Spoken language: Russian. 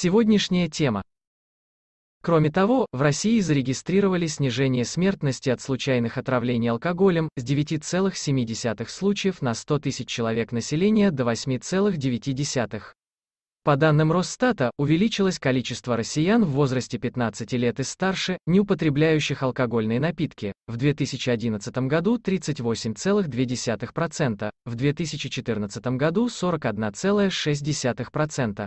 Сегодняшняя тема. Кроме того, в России зарегистрировали снижение смертности от случайных отравлений алкоголем с 9,7 случаев на 100 тысяч человек населения до 8,9. По данным Росстата, увеличилось количество россиян в возрасте 15 лет и старше, не употребляющих алкогольные напитки, в 2011 году 38,2%, в 2014 году 41,6%.